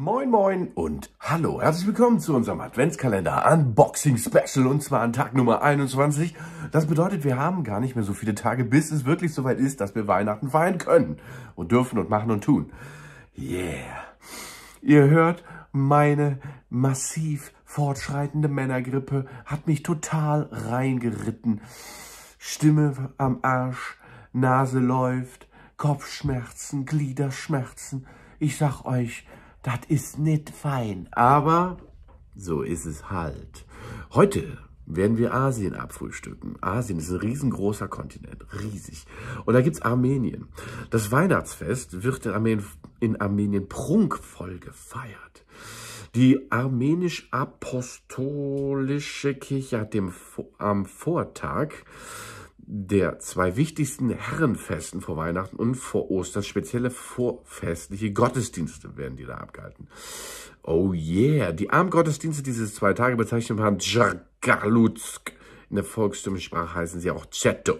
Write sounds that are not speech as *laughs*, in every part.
Moin Moin und hallo, herzlich willkommen zu unserem Adventskalender Unboxing Special und zwar an Tag Nummer 21. Das bedeutet, wir haben gar nicht mehr so viele Tage, bis es wirklich soweit ist, dass wir Weihnachten feiern können und dürfen und machen und tun. Yeah. Ihr hört, meine massiv fortschreitende Männergrippe hat mich total reingeritten. Stimme am Arsch, Nase läuft, Kopfschmerzen, Gliederschmerzen. Ich sag euch, das ist nicht fein, aber so ist es halt. Heute werden wir Asien abfrühstücken. Asien ist ein riesengroßer Kontinent, riesig. Und da gibt es Armenien. Das Weihnachtsfest wird in Armenien, in Armenien prunkvoll gefeiert. Die armenisch-apostolische Kirche hat dem, am Vortag der zwei wichtigsten Herrenfesten vor Weihnachten und vor Ostern spezielle vorfestliche Gottesdienste werden die da abgehalten. Oh yeah, die Abendgottesdienste dieses zwei Tage bezeichnet haben Dschargalutsk. In der Volkstümensprache heißen sie auch Chetto.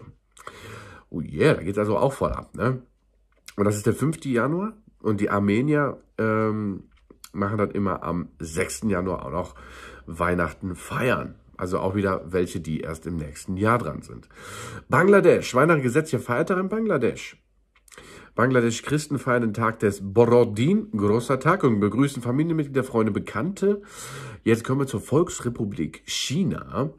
Oh yeah, da geht's also auch voll ab, ne? Und das ist der 5. Januar und die Armenier ähm, machen dann immer am 6. Januar auch noch Weihnachten feiern. Also auch wieder welche, die erst im nächsten Jahr dran sind. Bangladesch, Weihnachten gesetzlicher Feiertag in Bangladesch. Bangladesch Christen feiern den Tag des Borodin, großer Tag, und begrüßen Familienmitglieder, Freunde, Bekannte. Jetzt kommen wir zur Volksrepublik China.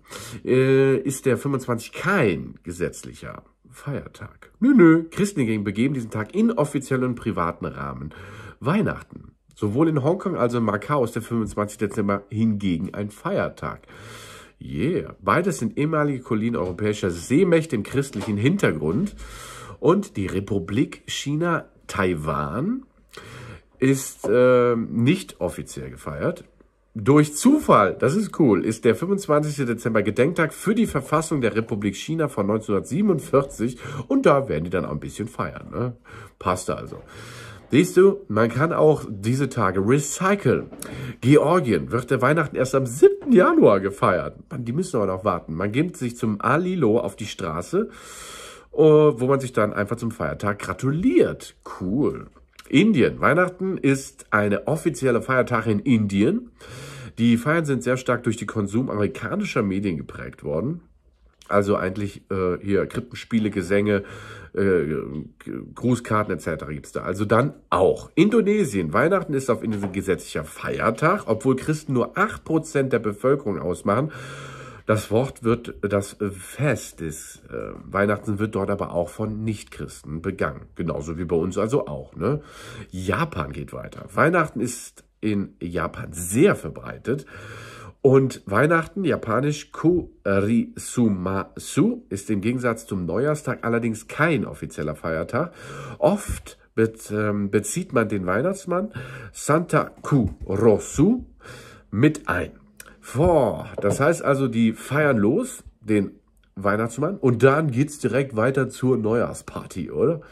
Äh, ist der 25 kein gesetzlicher Feiertag. Nö, nö. Christen hingegen begeben diesen Tag in offiziellen und privaten Rahmen. Weihnachten. Sowohl in Hongkong als auch in Macau ist der 25. Dezember hingegen ein Feiertag. Yeah. Beides sind ehemalige Kolonien europäischer Seemächte im christlichen Hintergrund. Und die Republik China Taiwan ist äh, nicht offiziell gefeiert. Durch Zufall, das ist cool, ist der 25. Dezember Gedenktag für die Verfassung der Republik China von 1947 und da werden die dann auch ein bisschen feiern. Ne? Passt also. Siehst du, man kann auch diese Tage recyceln. Georgien wird der Weihnachten erst am 7. Januar gefeiert. Man, die müssen aber noch warten. Man gibt sich zum Alilo auf die Straße, äh, wo man sich dann einfach zum Feiertag gratuliert. Cool. Indien. Weihnachten ist eine offizielle Feiertag in Indien. Die Feiern sind sehr stark durch den Konsum amerikanischer Medien geprägt worden. Also eigentlich äh, hier Krippenspiele, Gesänge, äh, Grußkarten etc. gibt's da. Also dann auch. Indonesien. Weihnachten ist auf Indonesien gesetzlicher Feiertag, obwohl Christen nur 8% der Bevölkerung ausmachen. Das Wort wird das Fest des äh, Weihnachten wird dort aber auch von Nichtchristen begangen. Genauso wie bei uns also auch. Ne? Japan geht weiter. Weihnachten ist in Japan sehr verbreitet. Und Weihnachten, japanisch Kurisumasu, ist im Gegensatz zum Neujahrstag allerdings kein offizieller Feiertag. Oft ähm, bezieht man den Weihnachtsmann Santa Kurosu mit ein. Vor, das heißt also, die feiern los, den Weihnachtsmann, und dann geht es direkt weiter zur Neujahrsparty, oder? *laughs*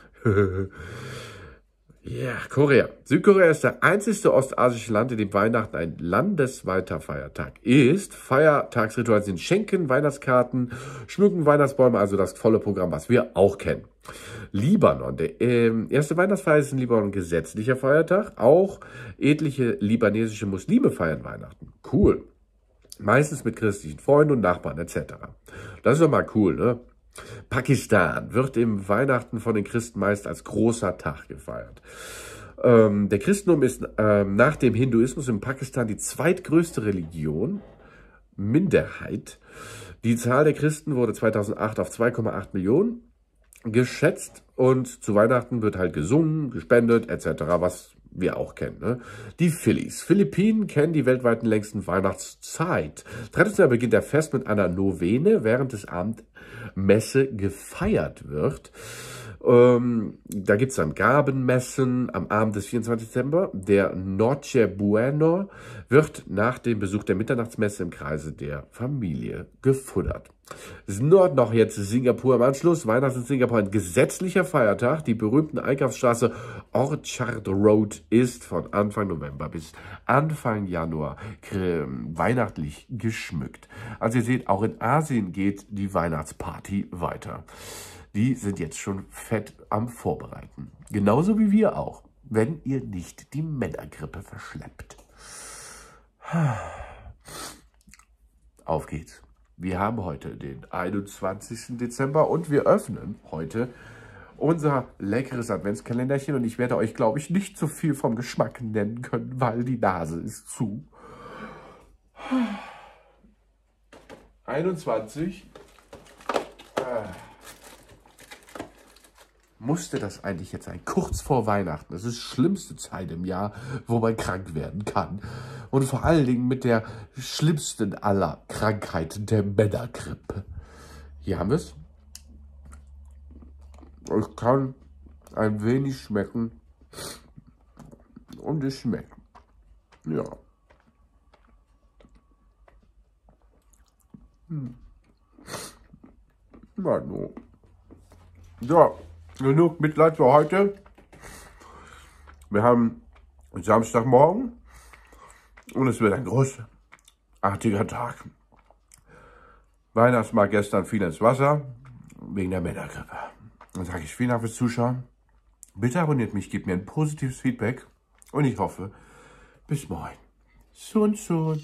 Ja, Korea. Südkorea ist der einzige ostasische Land, in dem Weihnachten ein landesweiter Feiertag ist. Feiertagsrituale sind Schenken, Weihnachtskarten, Schmücken, Weihnachtsbäume, also das volle Programm, was wir auch kennen. Libanon. Der ähm, erste Weihnachtsfeier ist in Libanon gesetzlicher Feiertag. Auch etliche libanesische Muslime feiern Weihnachten. Cool. Meistens mit christlichen Freunden und Nachbarn etc. Das ist doch mal cool, ne? Pakistan wird im Weihnachten von den Christen meist als großer Tag gefeiert. Ähm, der Christentum ist äh, nach dem Hinduismus in Pakistan die zweitgrößte Religion, Minderheit. Die Zahl der Christen wurde 2008 auf 2,8 Millionen geschätzt und zu Weihnachten wird halt gesungen, gespendet etc., was wir auch kennen. Ne? Die Phillies. Philippinen kennen die weltweiten längsten Weihnachtszeit. Traditionell beginnt der Fest mit einer Novene während des Abend Messe gefeiert wird. Ähm, da gibt es dann Gabenmessen am Abend des 24. Dezember. Der Noche Bueno wird nach dem Besuch der Mitternachtsmesse im Kreise der Familie gefuttert. Nord noch jetzt Singapur im Anschluss. Weihnachten in Singapur ein gesetzlicher Feiertag. Die berühmte Einkaufsstraße Orchard Road ist von Anfang November bis Anfang Januar weihnachtlich geschmückt. Also ihr seht, auch in Asien geht die Weihnachts Weihnachtsparty weiter. Die sind jetzt schon fett am Vorbereiten. Genauso wie wir auch, wenn ihr nicht die Männergrippe verschleppt. Auf geht's. Wir haben heute den 21. Dezember und wir öffnen heute unser leckeres Adventskalenderchen und ich werde euch, glaube ich, nicht so viel vom Geschmack nennen können, weil die Nase ist zu. 21 musste das eigentlich jetzt sein? Kurz vor Weihnachten. Das ist die schlimmste Zeit im Jahr, wo man krank werden kann. Und vor allen Dingen mit der schlimmsten aller Krankheiten, der Männergrippe. Hier haben wir es. Es kann ein wenig schmecken. Und es schmeckt. Ja. Hm. Na nun. So genug Mitleid für heute. Wir haben Samstagmorgen und es wird ein großartiger Tag. Weihnachtsmarkt gestern fiel ins Wasser wegen der Männergrippe. Dann sage ich vielen Dank fürs Zuschauen. Bitte abonniert mich, gebt mir ein positives Feedback und ich hoffe, bis morgen. Soon, soon.